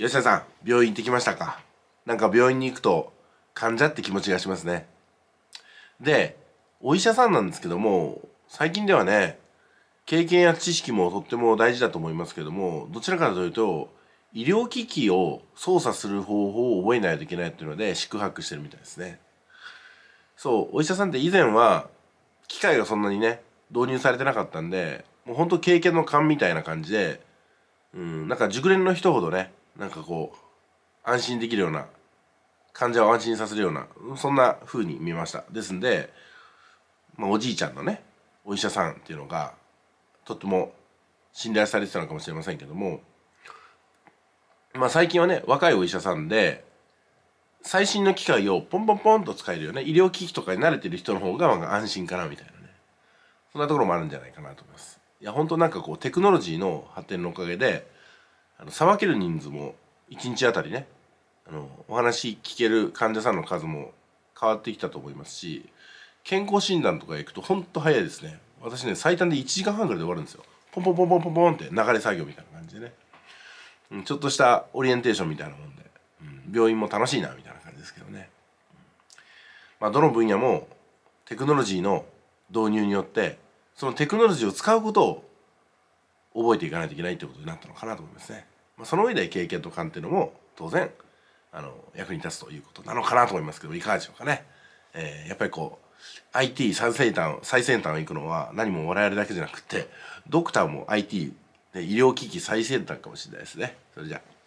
吉田さん病院行ってきましたかなんか病院に行くと患者って気持ちがしますねでお医者さんなんですけども最近ではね経験や知識もとっても大事だと思いますけどもどちらかというと医療機器を操作する方法を覚えないといけないっていうので四苦八苦してるみたいですねそうお医者さんって以前は機械がそんなにね導入されてなかったんでもうほんと経験の勘みたいな感じでうんなんか熟練の人ほどねなんかこう安心できるような患者を安心させるようなそんな風に見えましたですんで、まあ、おじいちゃんのねお医者さんっていうのがとっても信頼されてたのかもしれませんけども、まあ、最近はね若いお医者さんで最新の機械をポンポンポンと使えるよね医療機器とかに慣れてる人の方が安心かなみたいなねそんなところもあるんじゃないかなと思います。いや本当なんかこうテクノロジーの発展のおかげであのさばける人数も1日あたりねあのお話聞ける患者さんの数も変わってきたと思いますし健康診断とか行くとほんと早いですね私ね最短で1時間半ぐらいで終わるんですよポンポンポンポンポンポンって流れ作業みたいな感じでね、うん、ちょっとしたオリエンテーションみたいなもんで、うん、病院も楽しいなみたいな感じですけどね、まあ、どの分野もテクノロジーの導入によってそのテクノロジーを使うことを覚えていかないといけないってことになったのかなと思いますね。まあ、その上で経験と勘ていうのも当然あの役に立つということなのかなと思いますけどいかがでしょうかね。えー、やっぱりこう IT 最先端最先端を行くのは何も我々だけじゃなくてドクターも IT で医療機器最先端かもしれないですね。それじゃあ